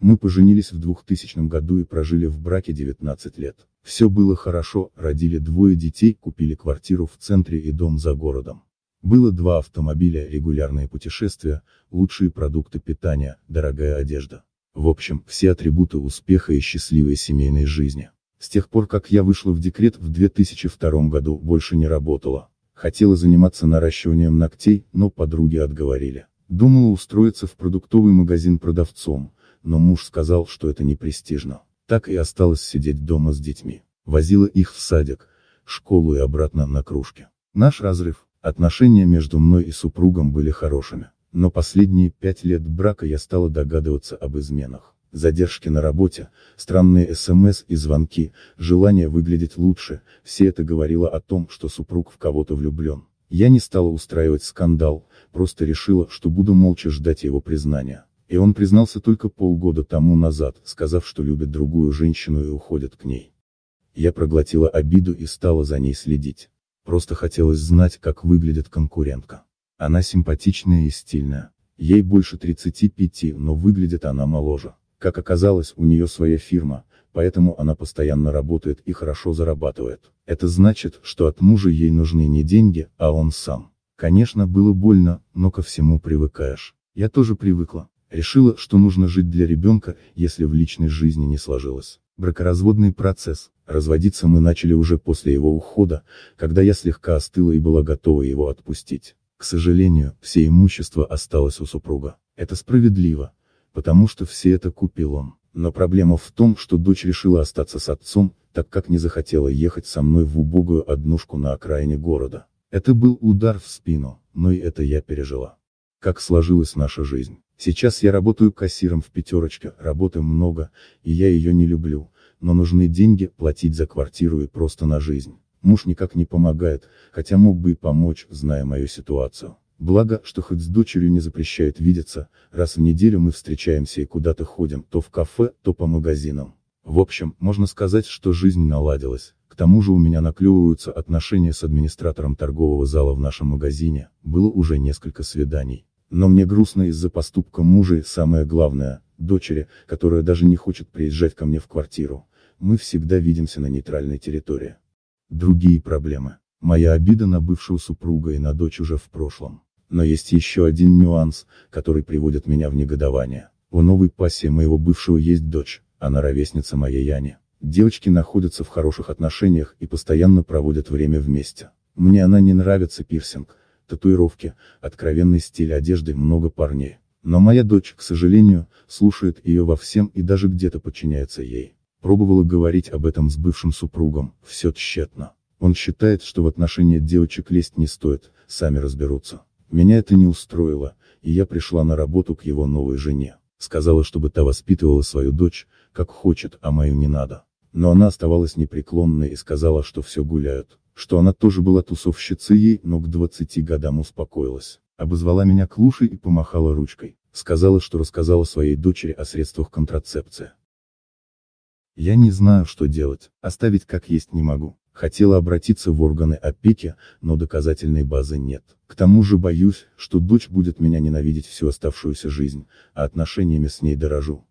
Мы поженились в 2000 году и прожили в браке 19 лет. Все было хорошо, родили двое детей, купили квартиру в центре и дом за городом. Было два автомобиля, регулярные путешествия, лучшие продукты питания, дорогая одежда. В общем, все атрибуты успеха и счастливой семейной жизни. С тех пор, как я вышла в декрет в 2002 году, больше не работала. Хотела заниматься наращиванием ногтей, но подруги отговорили. Думала устроиться в продуктовый магазин продавцом, но муж сказал, что это не престижно. Так и осталось сидеть дома с детьми. Возила их в садик, школу и обратно на кружке. Наш разрыв, отношения между мной и супругом были хорошими. Но последние пять лет брака я стала догадываться об изменах. Задержки на работе, странные СМС и звонки, желание выглядеть лучше, все это говорило о том, что супруг в кого-то влюблен. Я не стала устраивать скандал, просто решила, что буду молча ждать его признания. И он признался только полгода тому назад, сказав, что любит другую женщину и уходит к ней. Я проглотила обиду и стала за ней следить. Просто хотелось знать, как выглядит конкурентка. Она симпатичная и стильная. Ей больше 35, но выглядит она моложе. Как оказалось, у нее своя фирма, поэтому она постоянно работает и хорошо зарабатывает. Это значит, что от мужа ей нужны не деньги, а он сам. Конечно, было больно, но ко всему привыкаешь. Я тоже привыкла. Решила, что нужно жить для ребенка, если в личной жизни не сложилось. Бракоразводный процесс. Разводиться мы начали уже после его ухода, когда я слегка остыла и была готова его отпустить. К сожалению, все имущество осталось у супруга. Это справедливо, потому что все это купил он. Но проблема в том, что дочь решила остаться с отцом, так как не захотела ехать со мной в убогую однушку на окраине города. Это был удар в спину, но и это я пережила. Как сложилась наша жизнь. Сейчас я работаю кассиром в пятерочке, работы много, и я ее не люблю, но нужны деньги, платить за квартиру и просто на жизнь. Муж никак не помогает, хотя мог бы и помочь, зная мою ситуацию. Благо, что хоть с дочерью не запрещают видеться, раз в неделю мы встречаемся и куда-то ходим, то в кафе, то по магазинам. В общем, можно сказать, что жизнь наладилась. К тому же у меня наклевываются отношения с администратором торгового зала в нашем магазине, было уже несколько свиданий. Но мне грустно из-за поступка мужа и самое главное, дочери, которая даже не хочет приезжать ко мне в квартиру. Мы всегда видимся на нейтральной территории. Другие проблемы. Моя обида на бывшего супруга и на дочь уже в прошлом. Но есть еще один нюанс, который приводит меня в негодование. У новой пассии моего бывшего есть дочь, она ровесница моей Яне. Девочки находятся в хороших отношениях и постоянно проводят время вместе. Мне она не нравится пирсинг, татуировки, откровенный стиль одежды, много парней. Но моя дочь, к сожалению, слушает ее во всем и даже где-то подчиняется ей. Пробовала говорить об этом с бывшим супругом, все тщетно. Он считает, что в отношения девочек лезть не стоит, сами разберутся. Меня это не устроило, и я пришла на работу к его новой жене. Сказала, чтобы та воспитывала свою дочь, как хочет, а мою не надо. Но она оставалась непреклонной и сказала, что все гуляют что она тоже была тусовщицей, но к 20 годам успокоилась, обозвала меня клушей и помахала ручкой, сказала, что рассказала своей дочери о средствах контрацепции. Я не знаю, что делать, оставить как есть не могу. Хотела обратиться в органы опеки, но доказательной базы нет. К тому же боюсь, что дочь будет меня ненавидеть всю оставшуюся жизнь, а отношениями с ней дорожу.